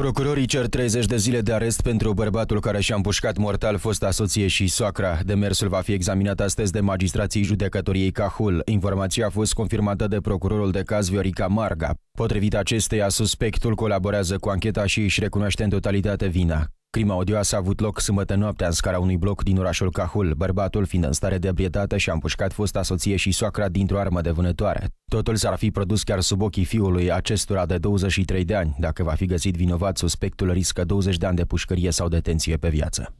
Procurorii cer 30 de zile de arest pentru bărbatul care și-a împușcat mortal fosta soție și soacra. Demersul va fi examinat astăzi de magistrații judecătoriei Cahul. Informația a fost confirmată de procurorul de caz Viorica Marga. Potrivit acesteia, suspectul colaborează cu ancheta și își recunoaște în totalitate vina. Crima odioasă a avut loc sâmbătă noaptea în scara unui bloc din orașul Cahul, bărbatul fiind în stare de abrietate și a împușcat fosta soție și soacra dintr-o armă de vânătoare. Totul s-ar fi produs chiar sub ochii fiului acestora de 23 de ani. Dacă va fi găsit vinovat, suspectul riscă 20 de ani de pușcărie sau detenție pe viață.